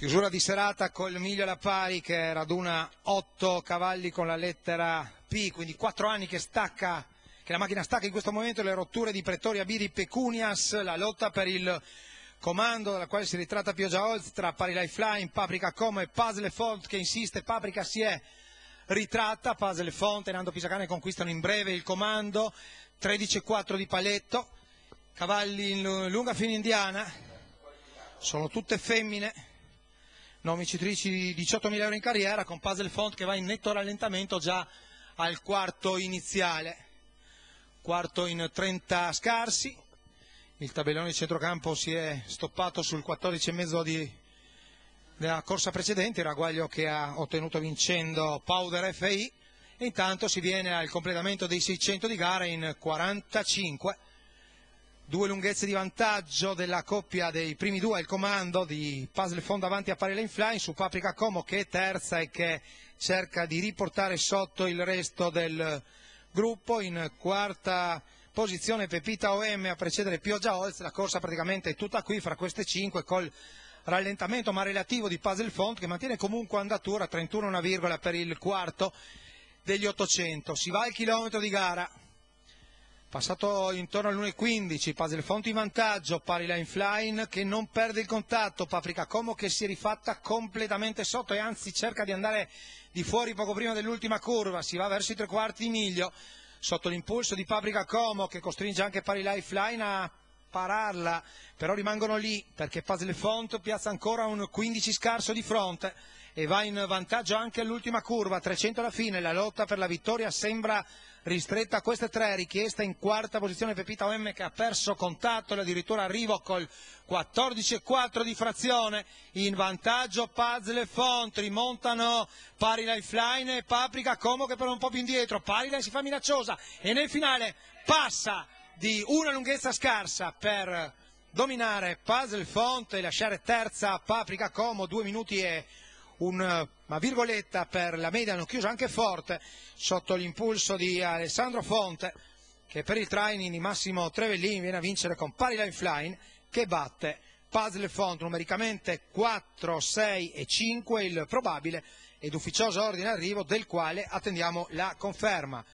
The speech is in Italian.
Chiusura di serata con il miglio alla pari che raduna 8 cavalli con la lettera P, quindi 4 anni che stacca che la macchina stacca in questo momento le rotture di Pretoria Biri Pecunias, la lotta per il comando dalla quale si ritratta Pioggia Olz tra Pari Lifeline, Paprika Como e Puzzle Font che insiste, Paprika si è ritratta, Puzzle Font e Nando Pisacane conquistano in breve il comando, 13-4 di Paletto, cavalli in lunga fine indiana, sono tutte femmine. Novicitrici 18.000 euro in carriera con Puzzle Font che va in netto rallentamento già al quarto iniziale. Quarto in 30 scarsi. Il tabellone di centrocampo si è stoppato sul 14,5 di, della corsa precedente, Ragguaglio che ha ottenuto vincendo Powder FI. E intanto si viene al completamento dei 600 di gara in 45 due lunghezze di vantaggio della coppia dei primi due, al comando di Puzzle Fond avanti a Parela in flying su Paprika Como che è terza e che cerca di riportare sotto il resto del gruppo in quarta posizione Pepita OM a precedere Pioggia Olz, la corsa praticamente è tutta qui fra queste cinque col rallentamento ma relativo di Puzzle Font che mantiene comunque andatura 31,1 per il quarto degli 800. Si va al chilometro di gara. Passato intorno all'1.15, Pazelfonte in vantaggio, pari line flying che non perde il contatto, Paprika Como che si è rifatta completamente sotto e anzi cerca di andare di fuori poco prima dell'ultima curva, si va verso i tre quarti di miglio, sotto l'impulso di Paprika Como che costringe anche pari lifeline a pararla, però rimangono lì perché Puzzle Font piazza ancora un 15 scarso di fronte e va in vantaggio anche all'ultima curva, 300 alla fine, la lotta per la vittoria sembra ristretta a queste tre, richiesta in quarta posizione Pepita OM che ha perso contatto e addirittura arrivo col 14-4 di frazione, in vantaggio Paz e Font, rimontano pari Lifeline e Paprika Como che per un po' più indietro, Pariline si fa minacciosa e nel finale passa di una lunghezza scarsa per dominare Puzzle Font e lasciare terza Paprika Como, due minuti e una virgoletta per la Medano chiuso anche forte sotto l'impulso di Alessandro Fonte che per il training di Massimo Trevellini viene a vincere con pari lifeline che batte Puzzle Font numericamente 4, 6 e 5 il probabile ed ufficioso ordine arrivo del quale attendiamo la conferma.